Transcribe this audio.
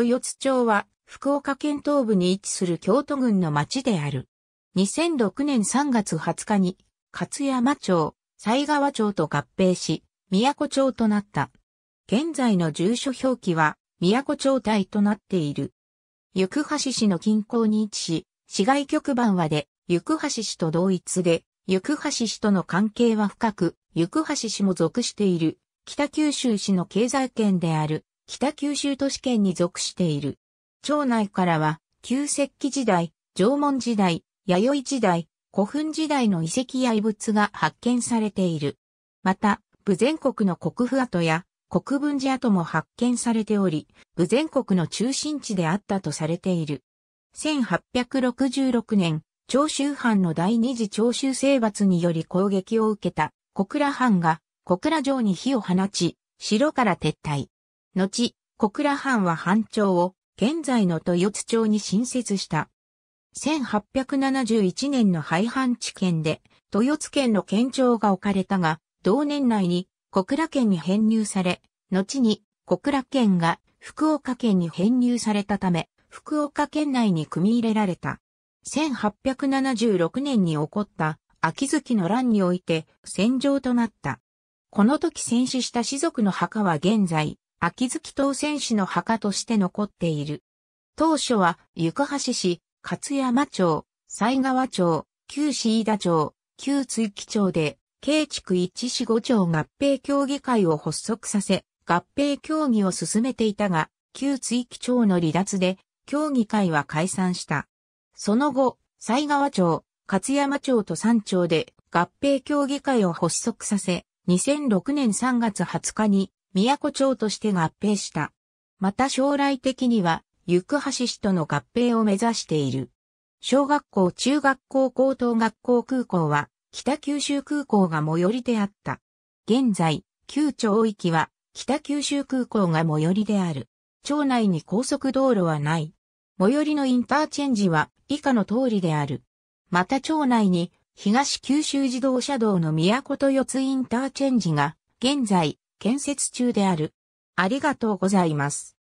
豊津町は福岡県東部に位置する京都郡の町である。2006年3月20日に勝山町、西川町と合併し、都町となった。現在の住所表記は、都町体となっている。行橋市の近郊に位置し、市外局番はで、行橋市と同一で、行橋市との関係は深く、行橋市も属している、北九州市の経済圏である。北九州都市圏に属している。町内からは、旧石器時代、縄文時代、弥生時代、古墳時代の遺跡や遺物が発見されている。また、武前国の国府跡や国分寺跡も発見されており、武前国の中心地であったとされている。1866年、長州藩の第二次長州征伐により攻撃を受けた小倉藩が小倉城に火を放ち、城から撤退。後、小倉藩は藩庁を現在の豊津町に新設した。1871年の廃藩置県で、豊津県の県庁が置かれたが、同年内に小倉県に編入され、後に小倉県が福岡県に編入されたため、福岡県内に組み入れられた。1876年に起こった秋月の乱において戦場となった。この時戦死した士族の墓は現在、秋月当選士の墓として残っている。当初は、行橋市、勝山町、西川町、旧市井田町、旧追記町で、地区一市五町合併協議会を発足させ、合併協議を進めていたが、旧追記町の離脱で、協議会は解散した。その後、西川町、勝山町と三町で合併協議会を発足させ、2006年3月20日に都町として合併した。また将来的には、行橋市との合併を目指している。小学校、中学校、高等学校空港は、北九州空港が最寄りであった。現在、旧町域は、北九州空港が最寄りである。町内に高速道路はない。最寄りのインターチェンジは以下の通りである。また町内に東九州自動車道の都豊津インターチェンジが現在建設中である。ありがとうございます。